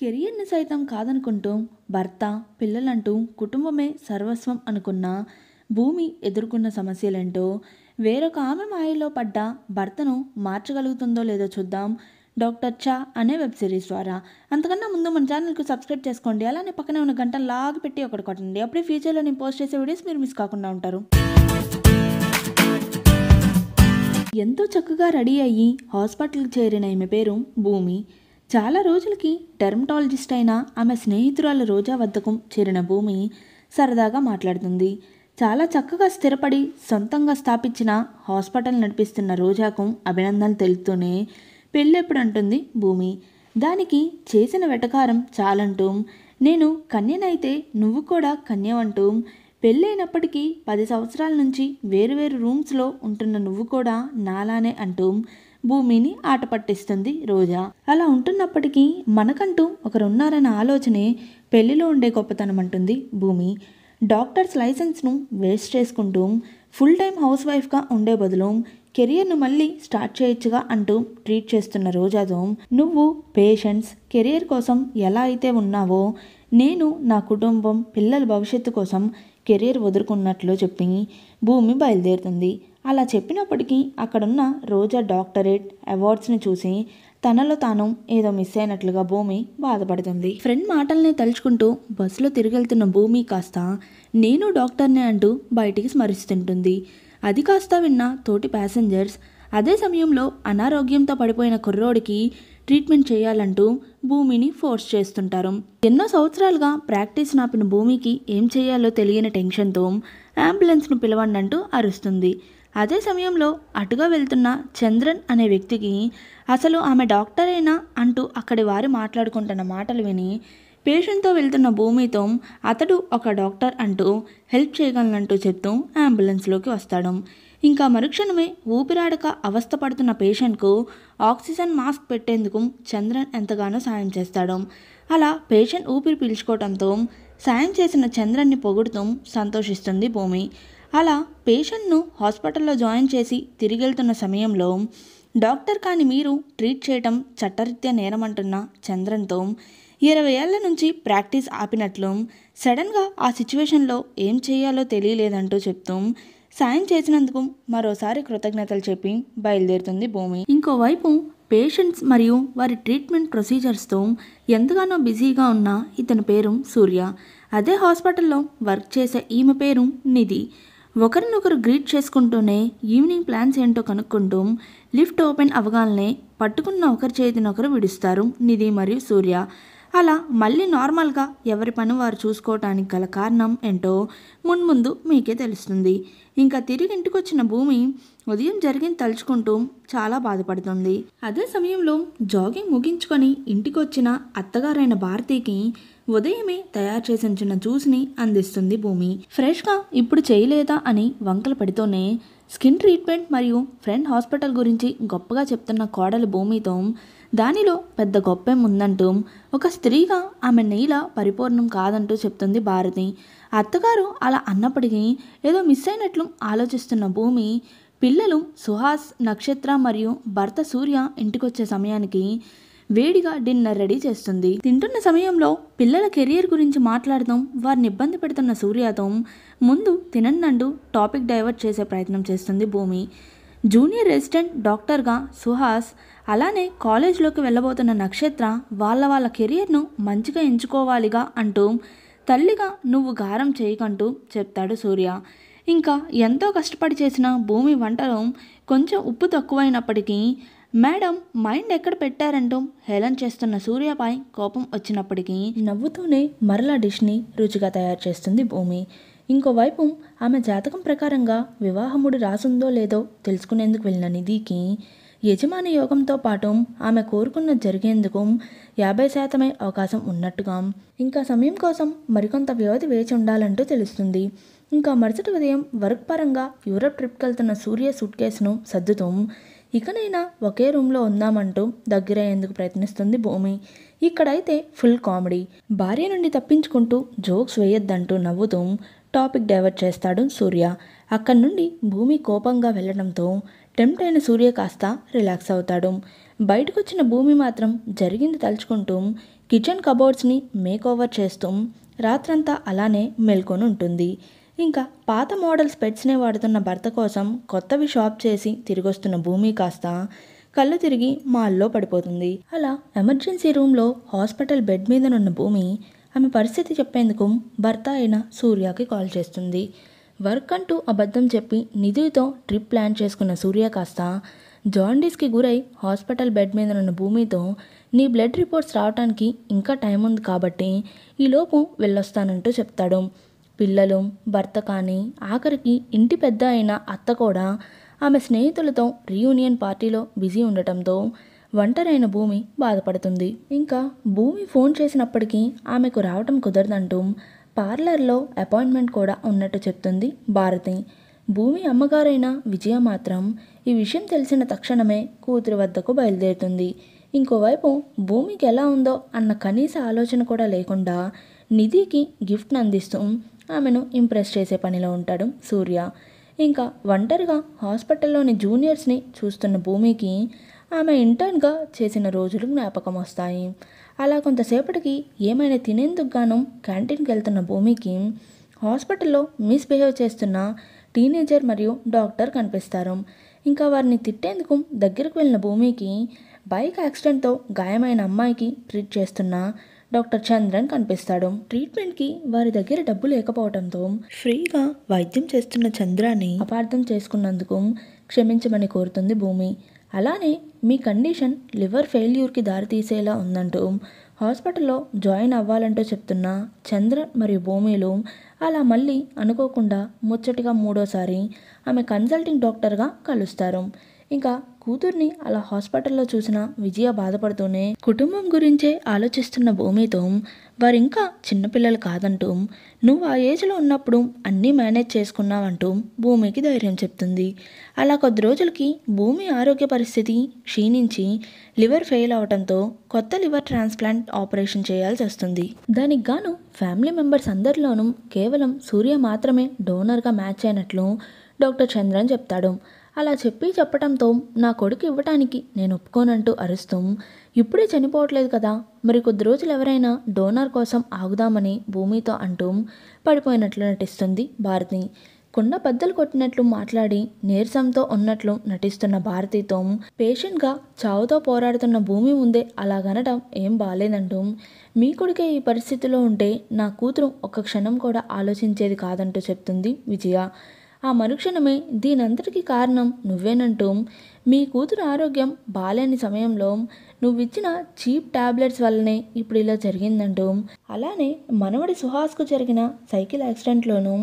కెరియర్ని సైతం కాదనుకుంటూ భర్త పిల్లలంటూ కుటుంబమే సర్వస్వం అనుకున్న భూమి ఎదుర్కొన్న సమస్యలేంటో వేరొక ఆమె మాయలో పడ్డ భర్తను మార్చగలుగుతుందో లేదో చూద్దాం డాక్టర్ చా అనే వెబ్ సిరీస్ ద్వారా అంతకన్నా ముందు మన ఛానల్కి సబ్స్క్రైబ్ చేసుకోండి అలానే పక్కనే ఉన్న గంట లాగ్ పెట్టి ఒకటి కొట్టండి అప్పుడే ఫ్యూచర్లో నేను పోస్ట్ చేసే వీడియోస్ మీరు మిస్ కాకుండా ఉంటారు ఎంతో చక్కగా రెడీ అయ్యి హాస్పిటల్కి చేరిన ఈమె పేరు భూమి చాలా రోజులకి డెర్మటాలజిస్ట్ అయిన ఆమె స్నేహితురాలు రోజా వద్దకు చేరిన భూమి సరదాగా మాట్లాడుతుంది చాలా చక్కగా స్థిరపడి సొంతంగా స్థాపించిన హాస్పిటల్ నడిపిస్తున్న రోజాకు అభినందనలు తెలుపుతూనే పెళ్ళెప్పుడు అంటుంది భూమి దానికి చేసిన వెటకారం చాలంటూ నేను కన్యనైతే నువ్వు కూడా కన్యవంటూ పెళ్ళైనప్పటికీ పది సంవత్సరాల నుంచి వేరువేరు రూమ్స్లో ఉంటున్న నువ్వు కూడా నాలానే అంటూ భూమిని ఆట పట్టిస్తుంది రోజా అలా ఉంటున్నప్పటికీ మనకంటూ ఒకరున్నారన్న ఆలోచనే పెళ్లిలో ఉండే గొప్పతనం అంటుంది భూమి డాక్టర్స్ లైసెన్స్ను వేస్ట్ చేసుకుంటూ ఫుల్ టైం హౌస్ వైఫ్గా ఉండే బదులు కెరియర్ను మళ్ళీ స్టార్ట్ చేయొచ్చుగా అంటూ ట్రీట్ చేస్తున్న రోజాతో నువ్వు పేషెంట్స్ కెరియర్ కోసం ఎలా అయితే ఉన్నావో నేను నా కుటుంబం పిల్లల భవిష్యత్తు కోసం కెరీర్ వదులుకున్నట్లు చెప్పి భూమి బయలుదేరుతుంది అలా చెప్పినప్పటికీ అక్కడున్న రోజా డాక్టరేట్ అవార్డ్స్ని చూసి తనలో తాను ఏదో మిస్ అయినట్లుగా భూమి బాధపడుతుంది ఫ్రెండ్ మాటల్ని తలుచుకుంటూ బస్సులో తిరిగెళ్తున్న భూమి కాస్త నేను డాక్టర్నే అంటూ బయటికి స్మరిస్తుంటుంది అది కాస్త విన్న తోటి ప్యాసింజర్స్ అదే సమయంలో అనారోగ్యంతో పడిపోయిన కుర్రోడికి ట్రీట్మెంట్ చేయాలంటూ భూమిని ఫోర్స్ చేస్తుంటారు ఎన్నో సంవత్సరాలుగా ప్రాక్టీస్ నాపిన భూమికి ఏం చేయాలో తెలియని టెన్షన్తో అంబులెన్స్ను పిలవండి అంటూ అరుస్తుంది అదే సమయంలో అటుగా వెళ్తున్న చంద్రన్ అనే వ్యక్తికి అసలు ఆమె డాక్టరేనా అంటూ అక్కడి వారు మాట్లాడుకుంటున్న మాటలు విని పేషెంట్తో వెళ్తున్న భూమితో అతడు ఒక డాక్టర్ అంటూ హెల్ప్ చేయగలనంటూ చెప్తూ అంబులెన్స్లోకి వస్తాడు ఇంకా మరుక్షణమే ఊపిరాడక అవస్థపడుతున్న పేషెంట్కు ఆక్సిజన్ మాస్క్ పెట్టేందుకు చంద్రన్ ఎంతగానో సాయం చేస్తాడు అలా పేషెంట్ ఊపిరి పీల్చుకోవడంతో సాయం చేసిన చంద్రన్ని పొగుడుతూ సంతోషిస్తుంది భూమి అలా పేషెంట్ను హాస్పిటల్లో జాయిన్ చేసి తిరిగి వెళ్తున్న సమయంలో డాక్టర్ కాని మీరు ట్రీట్ చేయటం చట్టరీత్యా నేరమంటున్న చంద్రన్తో ఇరవై ఏళ్ల నుంచి ప్రాక్టీస్ ఆపినట్లు సడన్గా ఆ సిచ్యువేషన్లో ఏం చేయాలో తెలియలేదంటూ చెప్తూ సాయం చేసినందుకు మరోసారి కృతజ్ఞతలు చెప్పి బయలుదేరుతుంది భూమి ఇంకోవైపు పేషెంట్స్ మరియు వారి ట్రీట్మెంట్ ప్రొసీజర్స్తో ఎంతగానో బిజీగా ఉన్న ఇతని పేరు సూర్య అదే హాస్పిటల్లో వర్క్ చేసే ఈమె పేరు నిధి ఒకరినొకరు గ్రీట్ చేసుకుంటూనే ఈవినింగ్ ప్లాన్స్ ఏంటో కనుక్కుంటూ లిఫ్ట్ ఓపెన్ అవగాలనే పట్టుకున్న ఒకరి చేతినొకరు విడుస్తారు నిధి మరియు సూర్య అలా మళ్ళీ నార్మల్గా ఎవరి పని వారు చూసుకోవటానికి గల కారణం ఏంటో మున్ముందు మీకే తెలుస్తుంది ఇంకా తిరిగి ఇంటికొచ్చిన భూమి ఉదయం జరిగిన తలుచుకుంటూ చాలా బాధపడుతుంది అదే సమయంలో జాగింగ్ ముగించుకొని ఇంటికొచ్చిన అత్తగారైన భారతికి ఉదయమే తయారు చేసి ఉంచిన జ్యూస్ని అందిస్తుంది భూమి ఫ్రెష్గా ఇప్పుడు చేయలేదా అని వంకలు పడితోనే స్కిన్ ట్రీట్మెంట్ మరియు ఫ్రెండ్ హాస్పిటల్ గురించి గొప్పగా చెప్తున్న కోడలు భూమితో దానిలో పెద్ద ఉందంటూ ఒక స్త్రీగా ఆమె నీల పరిపూర్ణం కాదంటూ చెప్తుంది భారతి అత్తగారు అలా అన్నప్పటికీ ఏదో మిస్ అయినట్లు ఆలోచిస్తున్న భూమి పిల్లలు సుహాస్ నక్షత్ర మరియు భర్త సూర్య ఇంటికొచ్చే సమయానికి వేడిగా డిన్నర్ రెడీ చేస్తుంది తింటున్న సమయంలో పిల్లల కెరియర్ గురించి మాట్లాడదాం వారిని ఇబ్బంది పెడుతున్న సూర్యతో ముందు తినన్నండు టాపిక్ డైవర్ట్ చేసే ప్రయత్నం చేస్తుంది భూమి జూనియర్ రెసిడెంట్ డాక్టర్గా సుహాస్ అలానే కాలేజ్లోకి వెళ్ళబోతున్న నక్షత్ర వాళ్ళ వాళ్ళ కెరియర్ను మంచిగా ఎంచుకోవాలిగా అంటూ తల్లిగా నువ్వు గారం చేయకంటూ చెప్తాడు సూర్య ఇంకా ఎంతో కష్టపడి చేసిన భూమి వంటలో కొంచెం ఉప్పు తక్కువైనప్పటికీ మేడం మైండ్ ఎక్కడ పెట్టారంటూ హేళన చేస్తున్న సూర్యపై కోపం వచ్చినప్పటికీ నవ్వుతూనే మరలా డిష్ని రుచిగా తయారు చేస్తుంది భూమి ఇంకోవైపు ఆమె జాతకం ప్రకారంగా వివాహముడు రాసుందో లేదో తెలుసుకునేందుకు వెళ్ళిన నిధికి యజమాని యోగంతో పాటు ఆమె కోరుకున్న జరిగేందుకు యాభై శాతమే అవకాశం ఉన్నట్టుగా ఇంకా సమయం కోసం మరికొంత వ్యవధి వేచి ఉండాలంటూ తెలుస్తుంది ఇంకా మరుసటి ఉదయం వర్క్ పరంగా యూరప్ ట్రిప్కి వెళ్తున్న సూర్య సూట్ కేసును సర్దుతూ ఇకనైనా ఒకే రూమ్లో ఉందామంటూ దగ్గరయ్యేందుకు ప్రయత్నిస్తుంది భూమి ఇక్కడైతే ఫుల్ కామెడీ భార్య నుండి తప్పించుకుంటూ జోక్స్ వేయొద్దంటూ నవ్వుతూ టాపిక్ డైవర్ట్ చేస్తాడు సూర్య అక్కడి నుండి భూమి కోపంగా వెళ్ళడంతో టెంప్ట్ అయిన సూర్య కాస్త రిలాక్స్ అవుతాడు బయటకొచ్చిన భూమి మాత్రం జరిగింది తలుచుకుంటూ కిచెన్ కబోర్డ్స్ని మేక్ ఓవర్ చేస్తూ రాత్రంతా అలానే మేల్కొని ఉంటుంది ఇంకా పాత మోడల్ స్పెట్స్నే వాడుతున్న భర్త కోసం కొత్తవి షాప్ చేసి తిరిగొస్తున్న భూమి కాస్త కళ్ళు తిరిగి మాల్లో పడిపోతుంది అలా ఎమర్జెన్సీ రూమ్లో హాస్పిటల్ బెడ్ మీదనున్న భూమి ఆమె పరిస్థితి చెప్పేందుకు భర్త అయిన సూర్యకి కాల్ చేస్తుంది వర్క్ అంటూ అబద్ధం చెప్పి నిధులతో ట్రిప్ ప్లాన్ చేసుకున్న సూర్య కాస్త జాండీస్కి గురై హాస్పిటల్ బెడ్ మీద ఉన్న భూమితో నీ బ్లడ్ రిపోర్ట్స్ రావటానికి ఇంకా టైం ఉంది కాబట్టి ఈలోపు వెళ్ళొస్తానంటూ చెప్తాడు పిల్లలు భర్త కానీ ఆఖరికి ఇంటి పెద్ద అయిన అత్త కూడా ఆమె స్నేహితులతో రీయూనియన్ పార్టీలో బిజీ ఉండటంతో ఒంటరైన భూమి బాధపడుతుంది ఇంకా భూమి ఫోన్ చేసినప్పటికీ ఆమెకు రావటం కుదరదంటూ పార్లర్లో అపాయింట్మెంట్ కూడా ఉన్నట్టు చెప్తుంది భారతి భూమి అమ్మగారైన విజయ మాత్రం ఈ విషయం తెలిసిన తక్షణమే కూతురి వద్దకు బయలుదేరుతుంది ఇంకోవైపు భూమికి ఎలా ఉందో అన్న కనీస ఆలోచన కూడా లేకుండా నిధికి గిఫ్ట్ను అందిస్తూ ఆమెను ఇంప్రెస్ చేసే పనిలో ఉంటాడు సూర్య ఇంకా ఒంటరిగా హాస్పిటల్లోని జూనియర్స్ని చూస్తున్న భూమికి ఆమె ఇంటర్న్గా చేసిన రోజులు జ్ఞాపకం వస్తాయి అలా కొంతసేపటికి ఏమైనా తినేందుకు గాను క్యాంటీన్కి వెళ్తున్న భూమికి హాస్పిటల్లో మిస్బిహేవ్ చేస్తున్న టీనేజర్ మరియు డాక్టర్ కనిపిస్తారు ఇంకా వారిని తిట్టేందుకు దగ్గరకు వెళ్ళిన భూమికి బైక్ యాక్సిడెంట్తో గాయమైన అమ్మాయికి ట్రీట్ చేస్తున్న డాక్టర్ చంద్రన్ కనిపిస్తాడు ట్రీట్మెంట్కి వారి దగ్గర డబ్బు లేకపోవడంతో ఫ్రీగా వైద్యం చేస్తున్న చంద్రాన్ని అపార్థం చేసుకున్నందుకు క్షమించమని కోరుతుంది భూమి అలానే మీ కండిషన్ లివర్ ఫెయిల్యూర్కి దారితీసేలా ఉందంటూ హాస్పిటల్లో జాయిన్ అవ్వాలంటూ చెప్తున్న చంద్ర మరియు భూమిలు అలా మళ్ళీ అనుకోకుండా ముచ్చటిగా మూడోసారి ఆమె కన్సల్టింగ్ డాక్టర్గా కలుస్తారు ఇంకా కూతుర్ని అలా హాస్పిటల్లో చూసిన విజయ బాధపడుతూనే కుటుంబం గురించే ఆలోచిస్తున్న భూమితో వారింకా చిన్నపిల్లలు కాదంటూ నువ్వు ఆ ఏజ్లో ఉన్నప్పుడు అన్నీ మేనేజ్ చేసుకున్నావంటూ భూమికి ధైర్యం చెప్తుంది అలా కొద్ది రోజులకి భూమి ఆరోగ్య పరిస్థితి క్షీణించి లివర్ ఫెయిల్ అవడంతో కొత్త లివర్ ట్రాన్స్ప్లాంట్ ఆపరేషన్ చేయాల్సి వస్తుంది దానికి గాను ఫ్యామిలీ మెంబర్స్ అందరిలోనూ కేవలం సూర్య మాత్రమే డోనర్గా మ్యాచ్ అయినట్లు డాక్టర్ చంద్రన్ చెప్తాడు అలా చెప్పి చెప్పడంతో నా కొడుకు ఇవ్వటానికి నేను ఒప్పుకోనంటూ అరుస్తూ ఇప్పుడే చనిపోవట్లేదు కదా మరి కొద్ది రోజులు ఎవరైనా డోనర్ కోసం ఆగుదామని భూమితో అంటూ పడిపోయినట్లు నటిస్తుంది భారతి కుండ బద్దలు కొట్టినట్లు మాట్లాడి నీరసంతో ఉన్నట్లు నటిస్తున్న భారతితో పేషెంట్గా చావుతో పోరాడుతున్న భూమి ముందే అలాగనడం ఏం బాగాలేదంటూ మీ కొడుకే ఈ పరిస్థితిలో ఉంటే నా కూతురు ఒక క్షణం కూడా ఆలోచించేది కాదంటూ చెప్తుంది విజయ ఆ మరుక్షణమే దీనంతటికీ కారణం నువ్వేనంటూ మీ కూతురు ఆరోగ్యం బాలేని సమయంలో నువ్విచ్చిన చీప్ ట్యాబ్లెట్స్ వల్లనే ఇప్పుడు ఇలా జరిగిందంటూ అలానే మనవడి సుహాస్కు జరిగిన సైకిల్ యాక్సిడెంట్లోనూ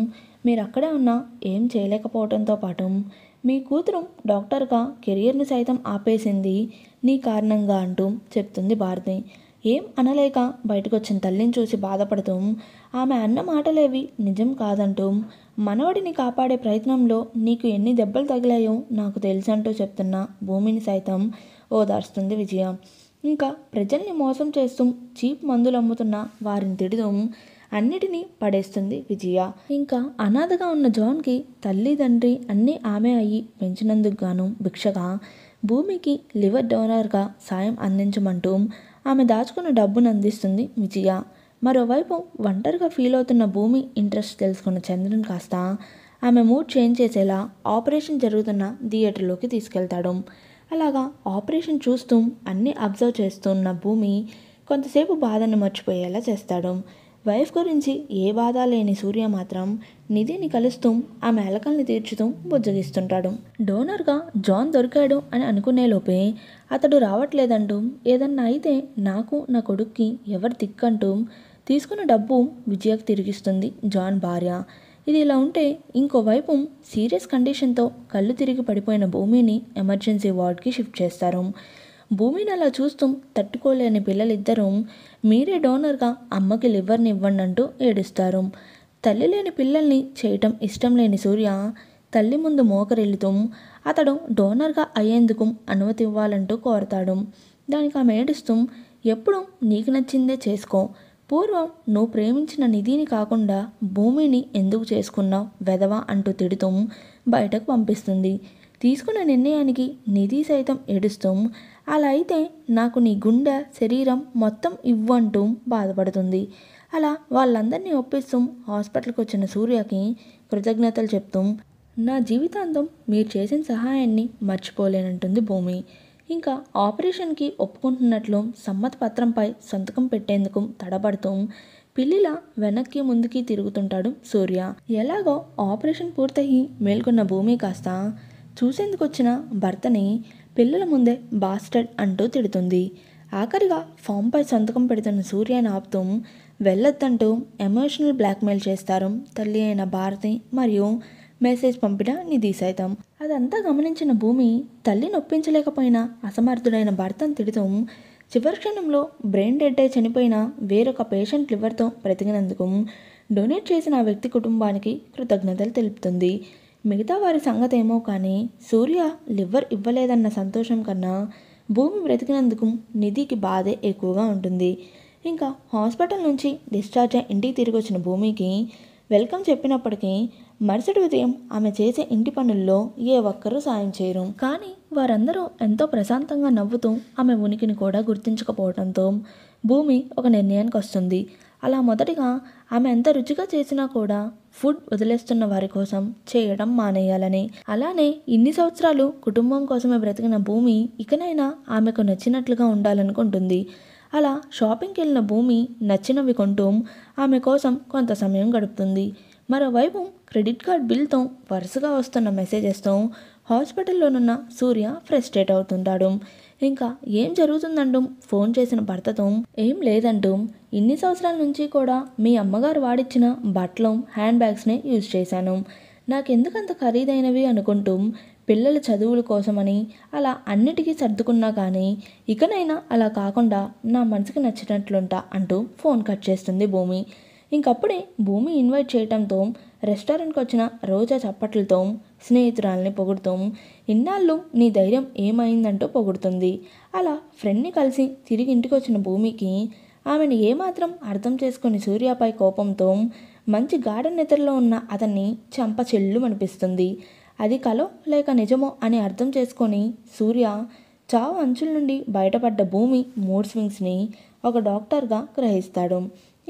మీరు అక్కడే ఉన్నా ఏం చేయలేకపోవడంతో పాటు మీ కూతురు డాక్టర్గా కెరియర్ని సైతం ఆపేసింది నీ కారణంగా అంటూ చెప్తుంది భారతి ఏం అనలేక బయటకు వచ్చిన తల్లిని చూసి బాధపడుతూ ఆమె అన్న మాటలేవి నిజం కాదంటూ మనవడిని కాపాడే ప్రయత్నంలో నీకు ఎన్ని దెబ్బలు తగిలాయో నాకు తెలుసంటూ చెప్తున్న భూమిని సైతం ఓదార్స్తుంది విజయ ఇంకా ప్రజల్ని మోసం చేస్తూ చీప్ మందులు అమ్ముతున్న వారిని తిడుతూ అన్నిటినీ పడేస్తుంది విజయ ఇంకా అనాథగా ఉన్న జాన్కి తల్లి తండ్రి అన్నీ ఆమె అయ్యి పెంచినందుకు గాను భిక్షగా భూమికి లివర్ డోనర్గా సాయం అందించమంటూ ఆమె దాచుకున్న డబ్బును అందిస్తుంది విజయ మరోవైపు ఒంటరిగా ఫీల్ అవుతున్న భూమి ఇంట్రెస్ట్ తెలుసుకున్న చంద్రన్ కాస్త ఆమె మూడ్ చేంజ్ చేసేలా ఆపరేషన్ జరుగుతున్న థియేటర్లోకి తీసుకెళ్తాడు అలాగా ఆపరేషన్ చూస్తూ అన్నీ అబ్జర్వ్ చేస్తున్న భూమి కొంతసేపు బాధను మర్చిపోయేలా చేస్తాడు వైఫ్ గురించి ఏ బాధ లేని సూర్య మాత్రం నిధిని కలుస్తూ ఆమె అలకల్ని తీర్చుతూ బుజ్జగిస్తుంటాడు డోనర్గా జాన్ దొరికాడు అని అనుకునే లోపే అతడు రావట్లేదంటూ ఏదన్నా అయితే నాకు నా కొడుక్కి ఎవరు తిక్కంటూ తీసుకున్న డబ్బు విజయకు తిరిగిస్తుంది జాన్ భార్య ఇది ఇలా ఉంటే ఇంకోవైపు సీరియస్ కండిషన్తో కళ్ళు తిరిగి పడిపోయిన భూమిని ఎమర్జెన్సీ వార్డ్కి షిఫ్ట్ చేస్తారు భూమిని అలా చూస్తూ తట్టుకోలేని పిల్లలిద్దరూ మీరే డోనర్గా అమ్మకి లివర్ని ఇవ్వండి అంటూ ఏడుస్తారు తల్లి లేని పిల్లల్ని చేయటం ఇష్టం లేని సూర్య తల్లి ముందు మోకరిల్లుతూ అతడు డోనర్గా అయ్యేందుకు అనుమతి ఇవ్వాలంటూ కోరతాడు దానికి ఆమె ఏడుస్తూ ఎప్పుడు నీకు నచ్చిందే చేసుకో పూర్వం నువ్వు ప్రేమించిన నిధిని కాకుండా భూమిని ఎందుకు చేసుకున్నావు వెదవా అంటూ తిడుతూ బయటకు పంపిస్తుంది తీసుకున్న నిర్ణయానికి నిధి సైతం ఏడుస్తూ అలా అయితే నాకు నీ గుండె శరీరం మొత్తం ఇవ్వంటూ బాధపడుతుంది అలా వాళ్ళందరినీ ఒప్పిస్తూ హాస్పిటల్కి వచ్చిన సూర్యకి కృతజ్ఞతలు చెప్తూ నా జీవితాంతం మీరు చేసిన సహాయాన్ని మర్చిపోలేనంటుంది భూమి ఇంకా ఆపరేషన్కి ఒప్పుకుంటున్నట్లు సమ్మత పత్రంపై సంతకం పెట్టేందుకు తడబడుతూ పిల్లిలా వెనక్కి ముందుకి తిరుగుతుంటాడు సూర్య ఎలాగో ఆపరేషన్ పూర్తయి మేల్కొన్న భూమి కాస్త చూసేందుకు వచ్చిన భర్తని పిల్లల ముందే బాస్టర్డ్ అంటూ తిడుతుంది ఆఖరిగా ఫామ్పై సంతకం పెడుతున్న సూర్య ఆపుతూ వెళ్ళొద్దంటూ ఎమోషనల్ బ్లాక్మెయిల్ చేస్తారు తల్లి అయిన భారతి మరియు మెసేజ్ పంపిన నిధి సైతం అదంతా గమనించిన భూమి తల్లి నొప్పించలేకపోయినా అసమర్థుడైన భర్తను తిడుతూ చివరి క్షణంలో బ్రెయిన్ డెడ్ అయి చనిపోయిన వేరొక పేషెంట్ లివర్తో బ్రతికినందుకు డొనేట్ చేసిన వ్యక్తి కుటుంబానికి కృతజ్ఞతలు తెలుపుతుంది మిగతా వారి సంగతేమో కానీ సూర్య లివర్ ఇవ్వలేదన్న సంతోషం కన్నా భూమి బ్రతికినందుకు నిధికి బాధే ఎక్కువగా ఉంటుంది ఇంకా హాస్పిటల్ నుంచి డిశ్చార్జ్ అయి ఇంటికి తిరిగి వచ్చిన భూమికి వెల్కమ్ చెప్పినప్పటికీ మరుసటి ఉదయం ఆమె చేసే ఇంటి పనుల్లో ఏ ఒక్కరూ సాయం చేయరు కానీ వారందరూ ఎంతో ప్రశాంతంగా నవ్వుతూ ఆమె ఉనికిని కూడా గుర్తించకపోవడంతో భూమి ఒక నిర్ణయానికి వస్తుంది అలా మొదటిగా ఆమె ఎంత రుచిగా చేసినా కూడా ఫుడ్ వదిలేస్తున్న వారి కోసం చేయడం మానేయాలని అలానే ఇన్ని సంవత్సరాలు కుటుంబం కోసమే బ్రతికిన భూమి ఇకనైనా ఆమెకు నచ్చినట్లుగా ఉండాలనుకుంటుంది అలా షాపింగ్కి వెళ్ళిన భూమి నచ్చినవి కొంటూ ఆమె కోసం కొంత సమయం గడుపుతుంది మరోవైపు క్రెడిట్ కార్డ్ బిల్తో వరుసగా వస్తున్న మెసేజెస్తో హాస్పిటల్లోనున్న సూర్య ఫ్రస్ట్రేట్ అవుతుంటాడు ఇంకా ఏం జరుగుతుందంటూ ఫోన్ చేసిన భర్తతో ఏం లేదంటూ ఇన్ని సంవత్సరాల నుంచి కూడా మీ అమ్మగారు వాడిచ్చిన బట్టలు హ్యాండ్ బ్యాగ్స్నే యూజ్ చేశాను నాకెందుకంత ఖరీదైనవి అనుకుంటూ పిల్లల చదువుల కోసమని అలా అన్నిటికీ సర్దుకున్నా కానీ ఇకనైనా అలా కాకుండా నా మనసుకి నచ్చినట్లుంటా అంటూ ఫోన్ కట్ చేస్తుంది భూమి ఇంకప్పుడే భూమి ఇన్వైట్ చేయటంతో రెస్టారెంట్కి వచ్చిన రోజా చప్పట్లతో స్నేహితురాలని పొగుడుతాం ఇన్నాళ్ళు నీ ధైర్యం ఏమైందంటూ పొగుడుతుంది అలా ఫ్రెండ్ని కలిసి తిరిగి ఇంటికి వచ్చిన భూమికి ఆమెను ఏమాత్రం అర్థం చేసుకుని సూర్యపై కోపంతో మంచి గార్డెన్ నిద్రలో ఉన్న అతన్ని చెంప చెల్లు అనిపిస్తుంది అది కలో లేక నిజమో అని అర్థం చేసుకొని సూర్య చావు అంచుల నుండి బయటపడ్డ భూమి మూడ్ స్వింగ్స్ని ఒక డాక్టర్గా గ్రహిస్తాడు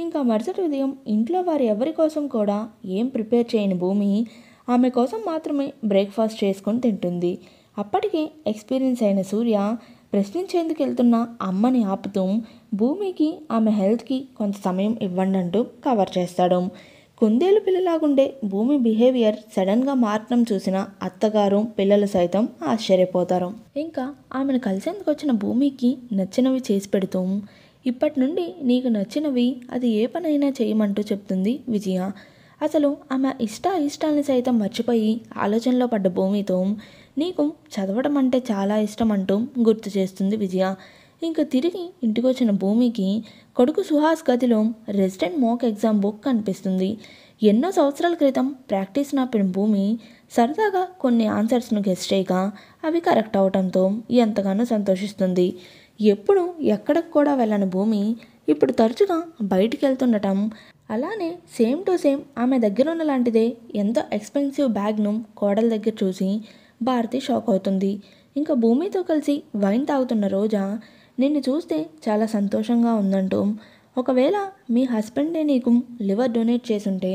ఇంకా మరుసటి ఉదయం ఇంట్లో వారు ఎవరి కోసం కూడా ఏం ప్రిపేర్ చేయని భూమి ఆమె కోసం మాత్రమే బ్రేక్ఫాస్ట్ చేసుకొని తింటుంది అప్పటికే ఎక్స్పీరియన్స్ అయిన సూర్య ప్రశ్నించేందుకు వెళ్తున్న అమ్మని ఆపుతూ భూమికి ఆమె హెల్త్కి కొంత సమయం ఇవ్వండి అంటూ కవర్ చేస్తాడు కుందేలు పిల్లలాగుండే భూమి బిహేవియర్ సడన్గా మారటం చూసిన అత్తగారు పిల్లలు సైతం ఆశ్చర్యపోతారు ఇంకా ఆమెను కలిసేందుకు వచ్చిన భూమికి నచ్చినవి చేసి పెడుతూ ఇప్పటి నుండి నీకు నచ్చినవి అది ఏ పనైనా చేయమంటూ చెప్తుంది విజయ అసలు ఆమె ఇష్ట ఇష్టాల్ని సైతం మర్చిపోయి ఆలోచనలో పడ్డ భూమితో నీకు చదవడం అంటే చాలా ఇష్టం అంటూ గుర్తు చేస్తుంది విజయ ఇంకా తిరిగి ఇంటికొచ్చిన భూమికి కొడుకు సుహాస్ గదిలో రెసిడెంట్ మోక్ ఎగ్జామ్ బుక్ కనిపిస్తుంది ఎన్నో సంవత్సరాల క్రితం ప్రాక్టీస్ నాపిన భూమి సరదాగా కొన్ని ఆన్సర్స్ను గెస్ట్ చేయగా అవి కరెక్ట్ అవడంతో ఎంతగానో సంతోషిస్తుంది ఎప్పుడు ఎక్కడికి కూడా వెళ్ళని భూమి ఇప్పుడు తరచుగా బయటికి వెళ్తుండటం అలానే సేమ్ టు సేమ్ ఆమె దగ్గర ఉన్న లాంటిదే ఎంతో ఎక్స్పెన్సివ్ బ్యాగ్ను కోడల దగ్గర చూసి భారతి షాక్ అవుతుంది ఇంకా భూమితో కలిసి వైన్ తాగుతున్న రోజా నిన్ను చూస్తే చాలా సంతోషంగా ఉందంటూ ఒకవేళ మీ హస్బెండే నీకు లివర్ డొనేట్ చేసుంటే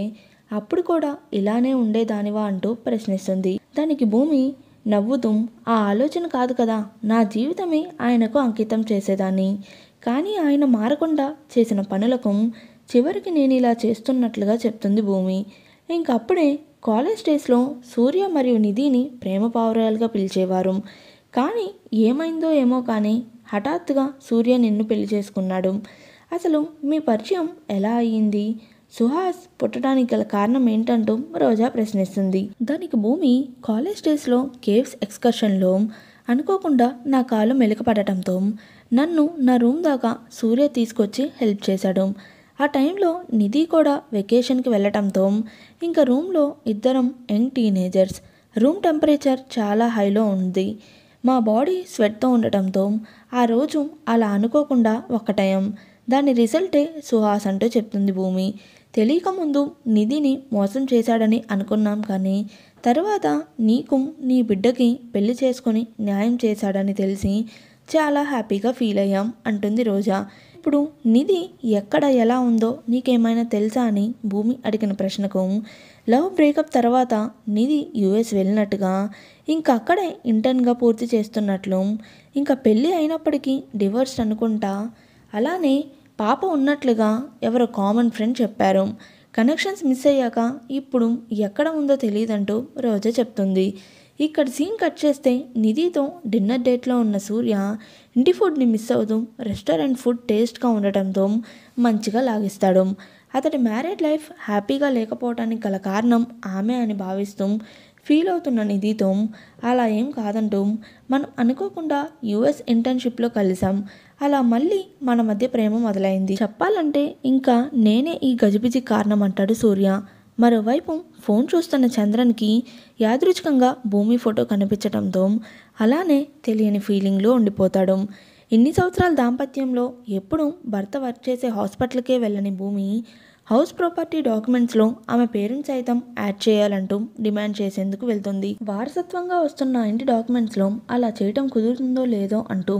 అప్పుడు కూడా ఇలానే ఉండేదానివా అంటూ ప్రశ్నిస్తుంది దానికి భూమి నవ్వుతూ ఆ ఆలోచన కాదు కదా నా జీవితమే ఆయనకు అంకితం చేసేదాన్ని కానీ ఆయన మారకుండా చేసిన పనులకు చివరికి నేను ఇలా చేస్తున్నట్లుగా చెప్తుంది భూమి ఇంకప్పుడే కాలేజ్ డేస్లో సూర్య మరియు నిధిని ప్రేమ పావురాలుగా పిలిచేవారు కానీ ఏమైందో ఏమో కానీ హఠాత్తుగా సూర్య నిన్ను పెళ్లి చేసుకున్నాడు అసలు మీ పరిచయం ఎలా అయ్యింది సుహాస్ పుట్టడానికి గల కారణం ఏంటంటూ రోజా ప్రశ్నిస్తుంది దానికి భూమి కాలేజ్ డేస్లో కేవ్స్ ఎక్స్కర్షన్లో అనుకోకుండా నా కాలు మెలకపడటంతో నన్ను నా రూమ్ దాకా సూర్య తీసుకొచ్చి హెల్ప్ చేశాడు ఆ టైంలో నిధి కూడా వెకేషన్కి వెళ్ళటంతో ఇంకా రూమ్లో ఇద్దరం యంగ్ టీనేజర్స్ రూమ్ టెంపరేచర్ చాలా హైలో ఉంది మా బాడీ స్వెట్తో ఉండటంతో ఆ రోజు అలా అనుకోకుండా టైం దాని రిజల్టే సుహాస్ అంటూ చెప్తుంది భూమి తెలియకముందు నిధిని మోసం చేశాడని అనుకున్నాం కానీ తర్వాత నీకు నీ బిడ్డకి పెళ్లి చేసుకొని న్యాయం చేశాడని తెలిసి చాలా హ్యాపీగా ఫీల్ అయ్యాం అంటుంది రోజా ఇప్పుడు నిధి ఎక్కడ ఎలా ఉందో నీకేమైనా తెలుసా అని భూమి అడిగిన ప్రశ్నకు లవ్ బ్రేకప్ తర్వాత నిధి యుఎస్ వెళ్ళినట్టుగా ఇంకా అక్కడే ఇంటర్న్గా పూర్తి చేస్తున్నట్లు ఇంకా పెళ్ళి అయినప్పటికీ డివోర్స్ అనుకుంటా అలానే పాప ఉన్నట్లుగా ఎవరో కామన్ ఫ్రెండ్ చెప్పారు కనెక్షన్స్ మిస్ అయ్యాక ఇప్పుడు ఎక్కడ ఉందో తెలియదంటూ రోజా చెప్తుంది ఇక్కడ సీన్ కట్ చేస్తే నిధితో డిన్నర్ డేట్లో ఉన్న సూర్య ఇంటి ఫుడ్ని మిస్ అవుతూ రెస్టారెంట్ ఫుడ్ టేస్ట్గా ఉండటంతో మంచిగా లాగిస్తాడు అతడి మ్యారేడ్ లైఫ్ హ్యాపీగా లేకపోవడానికి గల కారణం ఆమె అని భావిస్తూ ఫీల్ అవుతున్న నిధితో అలా ఏం కాదంటూ మనం అనుకోకుండా యుఎస్ ఇంటర్న్షిప్లో కలిసాం అలా మళ్ళీ మన మధ్య ప్రేమ మొదలైంది చెప్పాలంటే ఇంకా నేనే ఈ గజిబిజి కారణం అంటాడు సూర్య మరోవైపు ఫోన్ చూస్తున్న చంద్రన్కి యాదృచ్ఛికంగా భూమి ఫోటో కనిపించడంతో అలానే తెలియని ఫీలింగ్లో ఉండిపోతాడు ఇన్ని సంవత్సరాల దాంపత్యంలో ఎప్పుడూ భర్త వర్క్ చేసే హాస్పిటల్కే వెళ్ళని భూమి హౌస్ ప్రాపర్టీ డాక్యుమెంట్స్లో ఆమె పేరెంట్స్ సైతం యాడ్ చేయాలంటూ డిమాండ్ చేసేందుకు వెళ్తుంది వారసత్వంగా వస్తున్న ఇంటి డాక్యుమెంట్స్లో అలా చేయటం కుదురుతుందో లేదో అంటూ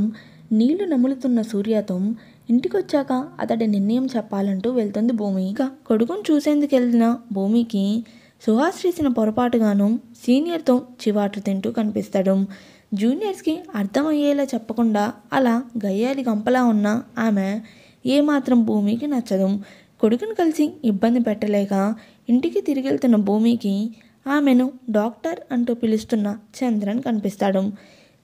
నీళ్లు నములుతున్న సూర్యతో ఇంటికొచ్చాక అతడి నిర్ణయం చెప్పాలంటూ వెళ్తుంది భూమి ఇక కొడుకును చూసేందుకు వెళ్ళిన భూమికి సుహాస్ చేసిన పొరపాటుగాను సీనియర్తో చివాటు తింటూ కనిపిస్తాడు జూనియర్స్కి అర్థమయ్యేలా చెప్పకుండా అలా గయ్యాలి గంపలా ఉన్న ఆమె ఏమాత్రం భూమికి నచ్చదు కొడుకును కలిసి ఇబ్బంది పెట్టలేక ఇంటికి తిరిగి వెళ్తున్న భూమికి ఆమెను డాక్టర్ అంటూ పిలుస్తున్న చంద్రన్ కనిపిస్తాడు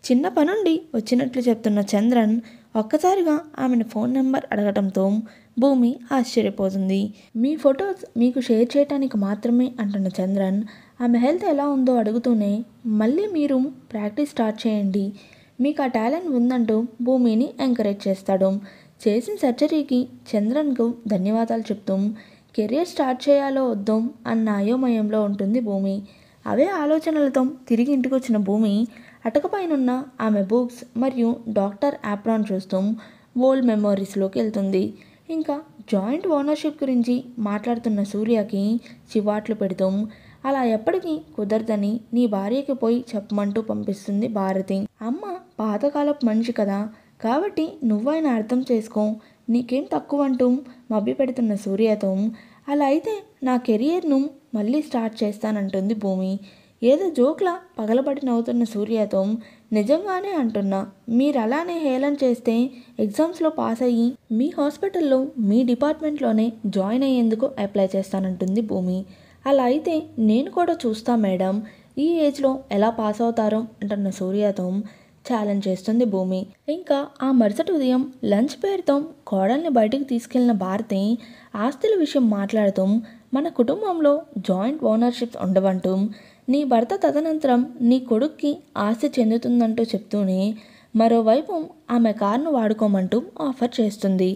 చిన్న పనుండి వచ్చినట్లు చెప్తున్న చంద్రన్ ఒక్కసారిగా ఆమెను ఫోన్ నెంబర్ అడగటంతో భూమి ఆశ్చర్యపోతుంది మీ ఫొటోస్ మీకు షేర్ చేయటానికి మాత్రమే అంటున్న చంద్రన్ ఆమె హెల్త్ ఎలా ఉందో అడుగుతూనే మళ్ళీ మీరు ప్రాక్టీస్ స్టార్ట్ చేయండి మీకు ఆ టాలెంట్ ఉందంటూ భూమిని ఎంకరేజ్ చేస్తాడు చేసిన సర్జరీకి చంద్రన్కు ధన్యవాదాలు చెప్తూ కెరియర్ స్టార్ట్ చేయాలో వద్దాం అన్న అయోమయంలో ఉంటుంది భూమి అవే ఆలోచనలతో తిరిగి ఇంటికొచ్చిన భూమి అటకపైనున్న ఆమె బుక్స్ మరియు డాక్టర్ యాప్రాన్ చూస్తూ ఓల్డ్ మెమోరీస్లోకి వెళ్తుంది ఇంకా జాయింట్ ఓనర్షిప్ గురించి మాట్లాడుతున్న సూర్యకి చివాట్లు పెడుతూ అలా ఎప్పటికీ కుదరదని నీ భార్యకి పోయి చెప్పమంటూ పంపిస్తుంది భారతి అమ్మ పాతకాలపు మనిషి కదా కాబట్టి నువ్వైనా అర్థం చేసుకో నీకేం తక్కువ అంటూ పెడుతున్న సూర్యతో అలా అయితే నా కెరియర్ను మళ్ళీ స్టార్ట్ చేస్తానంటుంది భూమి ఏదో జోక్లా పగలబడి నవ్వుతున్న సూర్యతో నిజంగానే అంటున్నా మీరు అలానే హేళన చేస్తే ఎగ్జామ్స్లో పాస్ అయ్యి మీ హాస్పిటల్లో మీ డిపార్ట్మెంట్లోనే జాయిన్ అయ్యేందుకు అప్లై చేస్తానంటుంది భూమి అలా అయితే నేను కూడా చూస్తా మేడం ఈ ఏజ్లో ఎలా పాస్ అవుతారో అంటున్న సూర్యతో ఛాలెంజ్ చేస్తుంది భూమి ఇంకా ఆ మరుసటి ఉదయం లంచ్ పేరుతో కోడల్ని బయటికి తీసుకెళ్లిన భారతి ఆస్తుల విషయం మాట్లాడుతూ మన కుటుంబంలో జాయింట్ ఓనర్షిప్స్ ఉండవంటూ నీ భర్త తదనంతరం నీ కొడుక్కి ఆస్తి చెందుతుందంటూ చెప్తూనే మరోవైపు ఆమె కారును వాడుకోమంటూ ఆఫర్ చేస్తుంది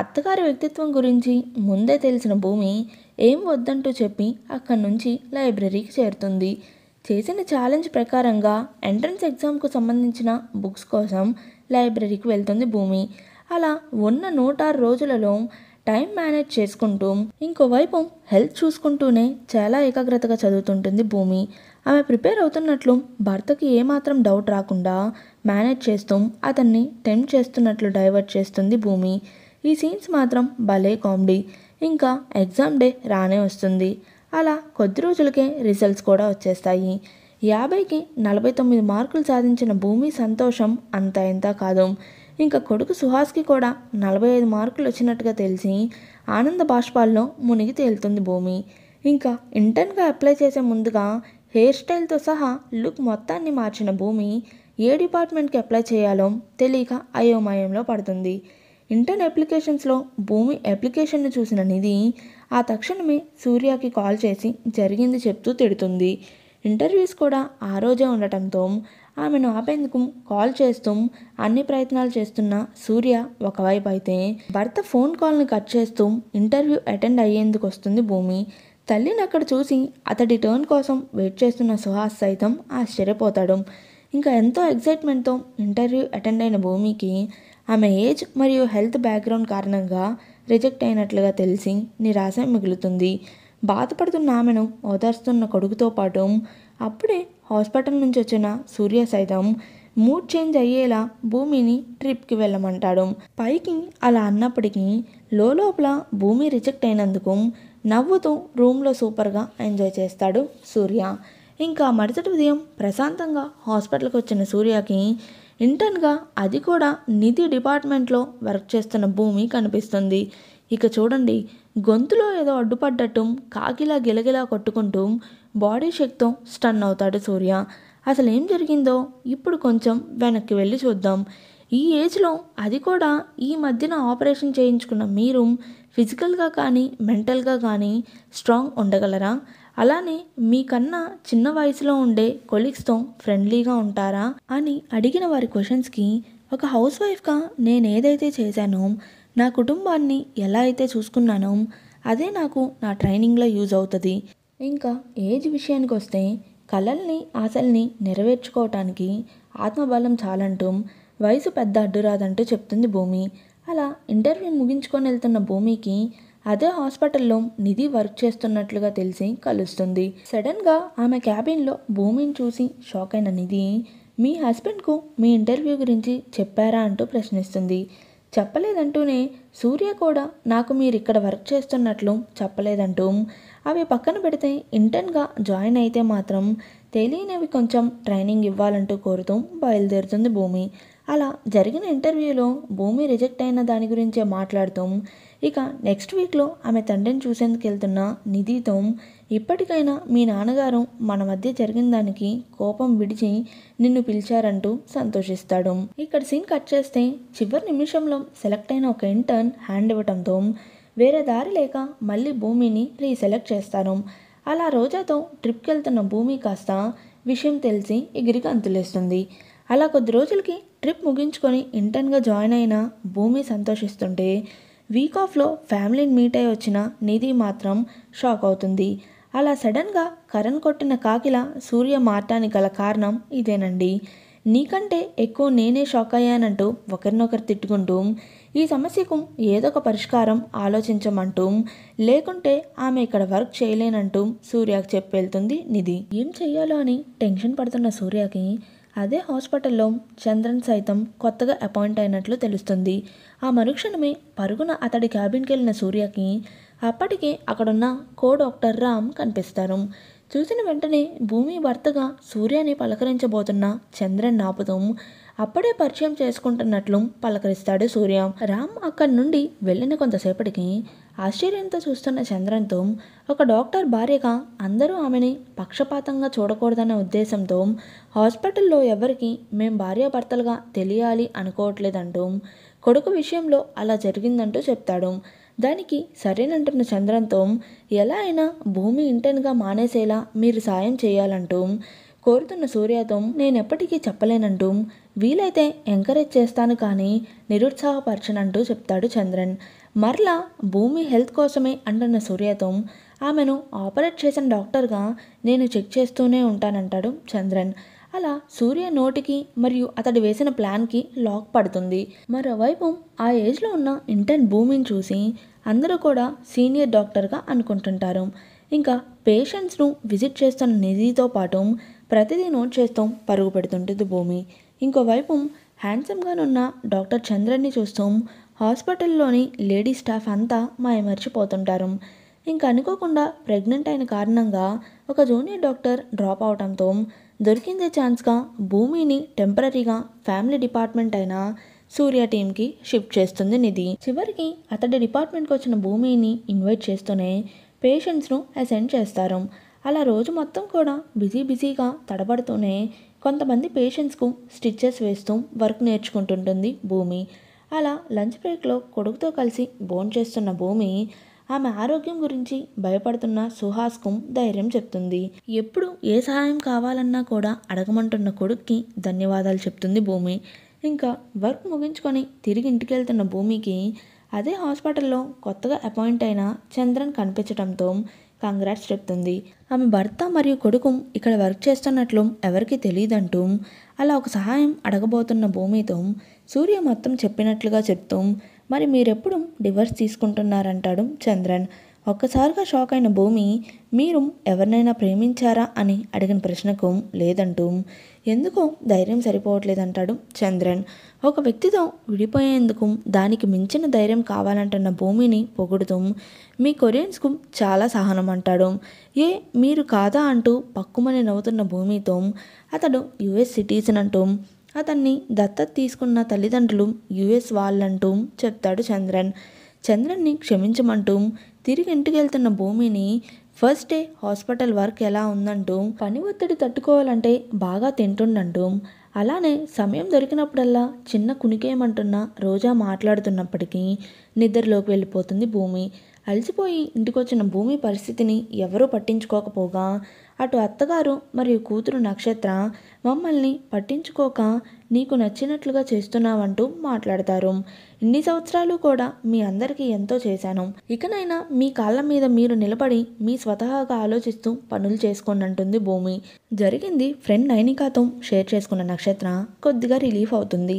అత్తగారి వ్యక్తిత్వం గురించి ముందే తెలిసిన భూమి ఏం వద్దంటూ చెప్పి అక్కడి నుంచి లైబ్రరీకి చేరుతుంది చేసిన ఛాలెంజ్ ప్రకారంగా ఎంట్రన్స్ ఎగ్జామ్కు సంబంధించిన బుక్స్ కోసం లైబ్రరీకి వెళ్తుంది భూమి అలా ఉన్న నూట ఆరు రోజులలో టైం మేనేజ్ చేసుకుంటూ ఇంకోవైపు హెల్త్ చూసుకుంటూనే చాలా ఏకాగ్రతగా చదువుతుంటుంది భూమి ఆమె ప్రిపేర్ అవుతున్నట్లు భర్తకి ఏమాత్రం డౌట్ రాకుండా మేనేజ్ చేస్తూ అతన్ని టెంప్ట్ చేస్తున్నట్లు డైవర్ట్ చేస్తుంది భూమి ఈ సీన్స్ మాత్రం భలే కామెడీ ఇంకా ఎగ్జామ్ డే రానే వస్తుంది అలా కొద్ది రోజులకే రిజల్ట్స్ కూడా వచ్చేస్తాయి యాభైకి నలభై తొమ్మిది మార్కులు సాధించిన భూమి సంతోషం అంత ఇంత కాదు ఇంకా కొడుకు సుహాస్కి కూడా నలభై ఐదు మార్కులు వచ్చినట్టుగా తెలిసి ఆనంద బాష్పాల్లో మునిగి తేలుతుంది భూమి ఇంకా ఇంటర్న్గా అప్లై చేసే ముందుగా హెయిర్ స్టైల్తో సహా లుక్ మొత్తాన్ని మార్చిన భూమి ఏ డిపార్ట్మెంట్కి అప్లై చేయాలో తెలియక అయోమయంలో పడుతుంది ఇంటర్న్ అప్లికేషన్స్లో భూమి అప్లికేషన్ను చూసిన నిధి ఆ తక్షణమే సూర్యకి కాల్ చేసి జరిగింది చెప్తూ తిడుతుంది ఇంటర్వ్యూస్ కూడా ఆ రోజే ఉండటంతో ఆమెను ఆపేందుకు కాల్ చేస్తూ అన్ని ప్రయత్నాలు చేస్తున్న సూర్య ఒకవైపు అయితే భర్త ఫోన్ కాల్ని కట్ చేస్తూ ఇంటర్వ్యూ అటెండ్ అయ్యేందుకు వస్తుంది భూమి తల్లిని అక్కడ చూసి అతడి టర్న్ కోసం వెయిట్ చేస్తున్న సుహాస్ సైతం ఆశ్చర్యపోతాడు ఇంకా ఎంతో ఎగ్జైట్మెంట్తో ఇంటర్వ్యూ అటెండ్ అయిన భూమికి ఆమె ఏజ్ మరియు హెల్త్ బ్యాక్గ్రౌండ్ కారణంగా రిజెక్ట్ అయినట్లుగా తెలిసి నిరాశ మిగులుతుంది బాధపడుతున్న ఆమెను ఓదార్స్తున్న కొడుకుతో పాటు అప్పుడే హాస్పిటల్ నుంచి వచ్చిన సూర్య సైతం మూడ్ చేంజ్ అయ్యేలా భూమిని ట్రిప్కి వెళ్ళమంటాడు పైకి అలా అన్నప్పటికీ లోపల భూమి రిజెక్ట్ అయినందుకు నవ్వుతూ రూమ్లో సూపర్గా ఎంజాయ్ చేస్తాడు సూర్య ఇంకా మరుసటి ఉదయం ప్రశాంతంగా హాస్పిటల్కి వచ్చిన సూర్యకి ఇంటర్న్గా అది కూడా నిధి డిపార్ట్మెంట్లో వర్క్ చేస్తున్న భూమి కనిపిస్తుంది ఇక చూడండి గొంతులో ఏదో అడ్డుపడ్డట్టు కాకిలా గిలగిలా కొట్టుకుంటూ బాడీ షేక్తో స్టన్ అవుతాడు సూర్య అసలు ఏం జరిగిందో ఇప్పుడు కొంచెం వెనక్కి వెళ్ళి చూద్దాం ఈ ఏజ్లో అది కూడా ఈ మధ్యన ఆపరేషన్ చేయించుకున్న మీరు ఫిజికల్గా కానీ మెంటల్గా కానీ స్ట్రాంగ్ ఉండగలరా అలానే మీకన్నా చిన్న వయసులో ఉండే కొలీగ్స్తో ఫ్రెండ్లీగా ఉంటారా అని అడిగిన వారి క్వశ్చన్స్కి ఒక హౌస్ వైఫ్గా నేను ఏదైతే చేశానో నా కుటుంబాన్ని ఎలా అయితే చూసుకున్నానో అదే నాకు నా ట్రైనింగ్లో యూజ్ అవుతుంది ఇంకా ఏజ్ విషయానికి వస్తే కళల్ని ఆశల్ని నెరవేర్చుకోవటానికి ఆత్మబలం చాలంటూ వయసు పెద్ద అడ్డురాదంటూ చెప్తుంది భూమి అలా ఇంటర్వ్యూ ముగించుకొని వెళ్తున్న భూమికి అదే హాస్పిటల్లో నిధి వర్క్ చేస్తున్నట్లుగా తెలిసి కలుస్తుంది సడన్గా ఆమె క్యాబిన్లో భూమిని చూసి షాక్ అయిన నిధి మీ హస్బెండ్కు మీ ఇంటర్వ్యూ గురించి చెప్పారా అంటూ ప్రశ్నిస్తుంది చెప్పలేదంటూనే సూర్య కూడా నాకు మీరు ఇక్కడ వర్క్ చేస్తున్నట్లు చెప్పలేదంటూ అవి పక్కన పెడితే ఇంటర్న్గా జాయిన్ అయితే మాత్రం తెలియనివి కొంచెం ట్రైనింగ్ ఇవ్వాలంటూ కోరుతూ బయలుదేరుతుంది భూమి అలా జరిగిన ఇంటర్వ్యూలో భూమి రిజెక్ట్ అయిన దాని గురించే మాట్లాడుతూ ఇక నెక్స్ట్ వీక్లో ఆమె తండ్రిని చూసేందుకు వెళ్తున్న నిధితో ఇప్పటికైనా మీ నాన్నగారు మన మధ్య జరిగిన దానికి కోపం విడిచి నిన్ను పిలిచారంటూ సంతోషిస్తాడు ఇక్కడ సీన్ కట్ చేస్తే చివరి నిమిషంలో సెలెక్ట్ అయిన ఒక ఇంటర్న్ హ్యాండ్ ఇవ్వటంతో వేరే దారి లేక మళ్ళీ భూమిని రీసెలెక్ట్ చేస్తాను అలా రోజాతో ట్రిప్కి వెళ్తున్న భూమి కాస్త విషయం తెలిసి ఎగిరికి అంతులేస్తుంది అలా కొద్ది రోజులకి ట్రిప్ ముగించుకొని ఇంటర్న్గా జాయిన్ అయిన భూమి సంతోషిస్తుంటే వీక్ ఆఫ్లో ఫ్యామిలీని మీట్ అయి వచ్చిన నిధి మాత్రం షాక్ అవుతుంది అలా సడన్గా కరణ్ కొట్టిన కాకిల సూర్య మార్టానికి గల కారణం ఇదేనండి నీకంటే ఎక్కువ నేనే షాక్ అయ్యానంటూ ఒకరినొకరు తిట్టుకుంటూ ఈ సమస్యకు ఒక పరిష్కారం ఆలోచించమంటూ లేకుంటే ఆమె ఇక్కడ వర్క్ చేయలేనంటూ సూర్యకు చెప్పి వెళ్తుంది నిధి ఏం చెయ్యాలో అని టెన్షన్ పడుతున్న సూర్యకి అదే హాస్పిటల్లో చంద్రన్ సైతం కొత్తగా అపాయింట్ అయినట్లు తెలుస్తుంది ఆ మరుక్షణమే పరుగున అతడి క్యాబిన్కి వెళ్ళిన సూర్యకి అప్పటికే అక్కడున్న కో డాక్టర్ రామ్ కనిపిస్తారు చూసిన వెంటనే భూమి భర్తగా సూర్యని పలకరించబోతున్న చంద్రన్ నాపుతం అప్పుడే పరిచయం చేసుకుంటున్నట్లు పలకరిస్తాడు సూర్య రామ్ అక్కడి నుండి వెళ్ళిన కొంతసేపటికి ఆశ్చర్యంతో చూస్తున్న చంద్రంతో ఒక డాక్టర్ భార్యగా అందరూ ఆమెని పక్షపాతంగా చూడకూడదనే ఉద్దేశంతో హాస్పిటల్లో ఎవరికి మేం భార్యాభర్తలుగా తెలియాలి అనుకోవట్లేదంటూ కొడుకు విషయంలో అలా జరిగిందంటూ చెప్తాడు దానికి సరేనంటున్న చంద్రంతో ఎలా అయినా భూమి ఇంటెన్గా మానేసేలా మీరు సాయం చేయాలంటూ కోరుతున్న సూర్యతో నేనెప్పటికీ చెప్పలేనంటూ వీలైతే ఎంకరేజ్ చేస్తాను కానీ నిరుత్సాహపరచనంటూ చెప్తాడు చంద్రన్ మరలా భూమి హెల్త్ కోసమే అంటున్న సూర్యతో ఆమెను ఆపరేట్ చేసిన డాక్టర్గా నేను చెక్ చేస్తూనే ఉంటానంటాడు చంద్రన్ అలా సూర్య నోటికి మరియు అతడు వేసిన ప్లాన్కి లాక్ పడుతుంది మరోవైపు ఆ ఏజ్లో ఉన్న ఇంటర్న్ భూమిని చూసి అందరూ కూడా సీనియర్ డాక్టర్గా అనుకుంటుంటారు ఇంకా పేషెంట్స్ను విజిట్ చేస్తున్న నిధితో పాటు ప్రతిదీ నోట్ చేస్తూ పరుగు పెడుతుంటుంది భూమి ఇంకోవైపు హ్యాండ్సమ్గానున్న డాక్టర్ చంద్రన్ని చూస్తూ హాస్పిటల్లోని లేడీ స్టాఫ్ అంతా మాయమర్చిపోతుంటారు ఇంకా అనుకోకుండా ప్రెగ్నెంట్ అయిన కారణంగా ఒక జూనియర్ డాక్టర్ డ్రాప్ అవడంతో దొరికిందే ఛాన్స్గా భూమిని టెంపరీగా ఫ్యామిలీ డిపార్ట్మెంట్ అయిన సూర్య టీంకి షిఫ్ట్ చేస్తుంది నిధి చివరికి అతడి డిపార్ట్మెంట్కి వచ్చిన భూమిని ఇన్వైట్ చేస్తూనే పేషెంట్స్ను అసెండ్ చేస్తారు అలా రోజు మొత్తం కూడా బిజీ బిజీగా తడబడుతూనే కొంతమంది పేషెంట్స్కు స్టిచ్చెస్ వేస్తూ వర్క్ నేర్చుకుంటుంటుంది భూమి అలా లంచ్ బ్రేక్లో కొడుకుతో కలిసి భోంచేస్తున్న భూమి ఆమె ఆరోగ్యం గురించి భయపడుతున్న సుహాస్కు ధైర్యం చెప్తుంది ఎప్పుడు ఏ సహాయం కావాలన్నా కూడా అడగమంటున్న కొడుక్కి ధన్యవాదాలు చెప్తుంది భూమి ఇంకా వర్క్ ముగించుకొని తిరిగి ఇంటికి వెళ్తున్న భూమికి అదే హాస్పిటల్లో కొత్తగా అపాయింట్ అయిన చంద్రన్ కనిపించడంతో కంగ్రాట్స్ చెప్తుంది ఆమె భర్త మరియు కొడుకు ఇక్కడ వర్క్ చేస్తున్నట్లు ఎవరికీ తెలియదంటూ అలా ఒక సహాయం అడగబోతున్న భూమితో సూర్య మొత్తం చెప్పినట్లుగా చెప్తూ మరి మీరెప్పుడు డివర్స్ తీసుకుంటున్నారంటాడు చంద్రన్ ఒక్కసారిగా షాక్ అయిన భూమి మీరు ఎవరినైనా ప్రేమించారా అని అడిగిన ప్రశ్నకు లేదంటూ ఎందుకో ధైర్యం సరిపోవట్లేదంటాడు చంద్రన్ ఒక వ్యక్తితో విడిపోయేందుకు దానికి మించిన ధైర్యం కావాలంటున్న భూమిని పొగుడుతూ మీ కొరియన్స్కు చాలా సహనం అంటాడు ఏ మీరు కాదా అంటూ పక్కుమని నవ్వుతున్న భూమితో అతడు యుఎస్ సిటీజన్ అంటూ అతన్ని దత్తత తీసుకున్న తల్లిదండ్రులు యుఎస్ వాళ్ళంటూ చెప్తాడు చంద్రన్ చంద్రన్ని క్షమించమంటూ తిరిగి ఇంటికి వెళ్తున్న భూమిని ఫస్ట్ డే హాస్పిటల్ వర్క్ ఎలా ఉందంటూ పని ఒత్తిడి తట్టుకోవాలంటే బాగా తింటుండంటూ అలానే సమయం దొరికినప్పుడల్లా చిన్న కునికేమంటున్న రోజా మాట్లాడుతున్నప్పటికీ నిద్రలోకి వెళ్ళిపోతుంది భూమి అలసిపోయి వచ్చిన భూమి పరిస్థితిని ఎవరూ పట్టించుకోకపోగా అటు అత్తగారు మరియు కూతురు నక్షత్ర మమ్మల్ని పట్టించుకోక నీకు నచ్చినట్లుగా చేస్తున్నావంటూ మాట్లాడతారు ఇన్ని సంవత్సరాలు కూడా మీ అందరికీ ఎంతో చేశాను ఇకనైనా మీ కాళ్ళ మీద మీరు నిలబడి మీ స్వతహాగా ఆలోచిస్తూ పనులు చేసుకోండి అంటుంది భూమి జరిగింది ఫ్రెండ్ నైనికాతో షేర్ చేసుకున్న నక్షత్ర కొద్దిగా రిలీఫ్ అవుతుంది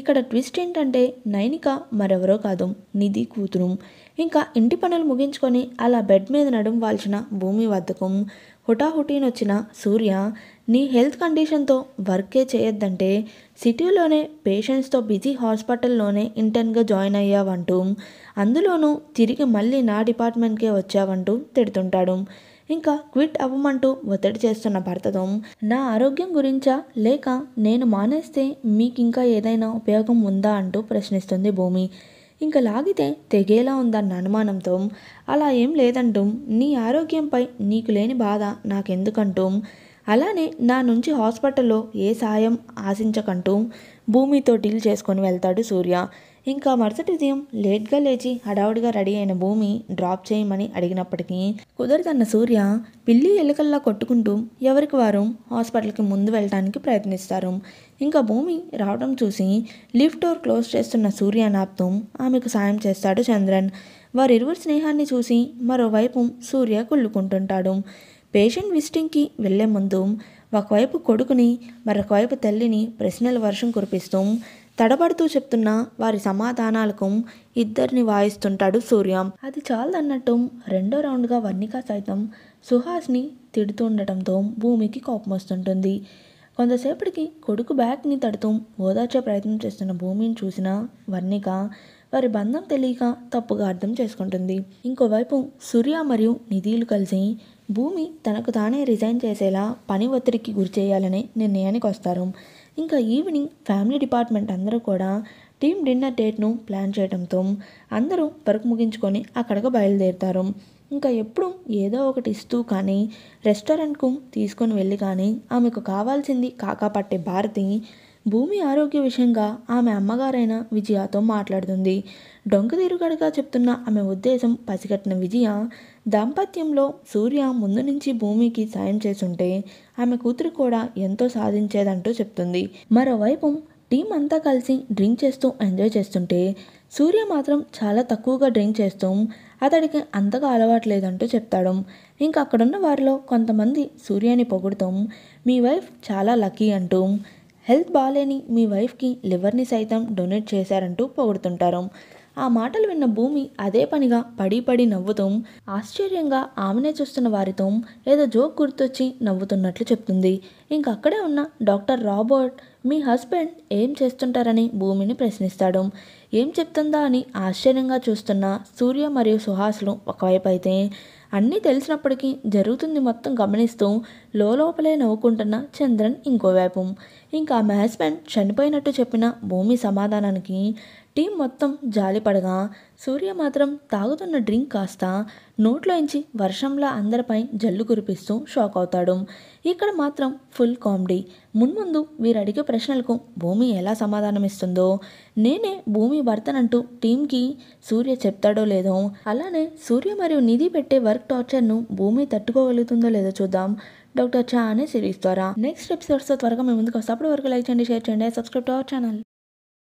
ఇక్కడ ట్విస్ట్ ఏంటంటే నైనిక మరెవరో కాదు నిధి కూతురు ఇంకా ఇంటి పనులు ముగించుకొని అలా బెడ్ మీద నడుం వాల్చిన భూమి వద్దకు హుటాహుటీనొచ్చిన సూర్య నీ హెల్త్ కండిషన్తో వర్కే చేయొద్దంటే సిటీలోనే పేషెంట్స్తో బిజీ హాస్పిటల్లోనే ఇంటర్న్గా జాయిన్ అయ్యావంటూ అందులోనూ తిరిగి మళ్ళీ నా డిపార్ట్మెంట్కే వచ్చావంటూ తిడుతుంటాడు ఇంకా క్విట్ అవ్వమంటూ ఒత్తిడి చేస్తున్న భర్తతో నా ఆరోగ్యం గురించా లేక నేను మానేస్తే మీకు ఇంకా ఏదైనా ఉపయోగం ఉందా అంటూ ప్రశ్నిస్తుంది భూమి ఇంకా లాగితే తెగేలా ఉందన్న అనుమానంతో అలా ఏం లేదంటూ నీ ఆరోగ్యంపై నీకు లేని బాధ నాకెందుకంటూ అలానే నా నుంచి హాస్పిటల్లో ఏ సాయం ఆశించకంటూ భూమితో డీల్ చేసుకొని వెళ్తాడు సూర్య ఇంకా మరుసటి ఉదయం లేట్గా లేచి హడావుడిగా రెడీ అయిన భూమి డ్రాప్ చేయమని అడిగినప్పటికీ కుదరదన్న సూర్య పిల్లి ఎలుకల్లా కొట్టుకుంటూ ఎవరికి వారు హాస్పిటల్కి ముందు వెళ్ళడానికి ప్రయత్నిస్తారు ఇంకా భూమి రావడం చూసి లిఫ్ట్ డోర్ క్లోజ్ చేస్తున్న సూర్య నాప్తూ ఆమెకు సాయం చేస్తాడు చంద్రన్ వారిరువురి స్నేహాన్ని చూసి మరోవైపు సూర్య కుళ్ళుకుంటుంటాడు పేషెంట్ విజిటింగ్కి వెళ్లే ముందు ఒకవైపు కొడుకుని మరొకవైపు తల్లిని ప్రశ్నల వర్షం కురిపిస్తూ తడబడుతూ చెప్తున్న వారి సమాధానాలకు ఇద్దరిని వాయిస్తుంటాడు సూర్య అది చాలదన్నట్టు రెండో రౌండ్గా వర్ణిక సైతం సుహాస్ని తిడుతుండటంతో భూమికి కోపం వస్తుంటుంది కొంతసేపటికి కొడుకు బ్యాగ్ని తడుతూ ఓదార్చే ప్రయత్నం చేస్తున్న భూమిని చూసిన వర్ణిక వారి బంధం తెలియక తప్పుగా అర్థం చేసుకుంటుంది ఇంకోవైపు సూర్య మరియు నిధిలు కలిసి భూమి తనకు తానే రిజైన్ చేసేలా పని ఒత్తిడికి గురి చేయాలనే నిర్ణయానికి వస్తారు ఇంకా ఈవినింగ్ ఫ్యామిలీ డిపార్ట్మెంట్ అందరూ కూడా టీమ్ డిన్నర్ డేట్ను ప్లాన్ చేయడంతో అందరూ వర్క్ ముగించుకొని అక్కడికి బయలుదేరుతారు ఇంకా ఎప్పుడు ఏదో ఒకటి ఇస్తూ కానీ రెస్టారెంట్కు తీసుకొని వెళ్ళి కానీ ఆమెకు కావాల్సింది కాకాపట్టే భారతి భూమి ఆరోగ్య విషయంగా ఆమె అమ్మగారైన విజయతో మాట్లాడుతుంది డొంకదీరుగడగా చెప్తున్న ఆమె ఉద్దేశం పసిగట్టిన విజయ దాంపత్యంలో సూర్య ముందు నుంచి భూమికి సాయం చేస్తుంటే ఆమె కూతురు కూడా ఎంతో సాధించేదంటూ చెప్తుంది మరోవైపు టీం అంతా కలిసి డ్రింక్ చేస్తూ ఎంజాయ్ చేస్తుంటే సూర్య మాత్రం చాలా తక్కువగా డ్రింక్ చేస్తూ అతడికి అంతగా అలవాటు లేదంటూ చెప్తాడు ఇంకా అక్కడున్న వారిలో కొంతమంది సూర్యని పొగుడుతాం మీ వైఫ్ చాలా లక్కీ అంటూ హెల్త్ బాగాలేని మీ వైఫ్కి లివర్ని సైతం డొనేట్ చేశారంటూ పొగుడుతుంటారు ఆ మాటలు విన్న భూమి అదే పనిగా పడి పడి నవ్వుతూ ఆశ్చర్యంగా ఆమెనే చూస్తున్న వారితో ఏదో జోక్ గుర్తొచ్చి నవ్వుతున్నట్లు చెప్తుంది ఇంకక్కడే ఉన్న డాక్టర్ రాబర్ట్ మీ హస్బెండ్ ఏం చేస్తుంటారని భూమిని ప్రశ్నిస్తాడు ఏం చెప్తుందా అని ఆశ్చర్యంగా చూస్తున్న సూర్య మరియు సుహాసులు ఒకవైపు అయితే అన్నీ తెలిసినప్పటికీ జరుగుతుంది మొత్తం గమనిస్తూ లోపలే నవ్వుకుంటున్న చంద్రన్ ఇంకోవైపు ఇంకా ఆమె హస్బెండ్ చనిపోయినట్టు చెప్పిన భూమి సమాధానానికి టీ మొత్తం జాలిపడగా సూర్య మాత్రం తాగుతున్న డ్రింక్ కాస్త నోట్లోంచి వర్షంలా అందరిపై జల్లు కురిపిస్తూ షాక్ అవుతాడు ఇక్కడ మాత్రం ఫుల్ కామెడీ మున్ముందు వీరు అడిగే ప్రశ్నలకు భూమి ఎలా సమాధానమిస్తుందో నేనే భూమి భర్తనంటూ టీంకి సూర్య చెప్తాడో లేదో అలానే సూర్య మరియు నిధి పెట్టే వర్క్ టార్చర్ను భూమి తట్టుకోగలుగుతుందో లేదో చూద్దాం డాక్టర్ చా అనే సిరీస్ ద్వారా నెక్స్ట్ ఎపిసోడ్స్తో త్వరగా మేము ముందుకు వస్తే అప్పటి వరకు లైక్ చేయండి షేర్ చేయండి సబ్స్క్రైబ్ టు అవర్ ఛానల్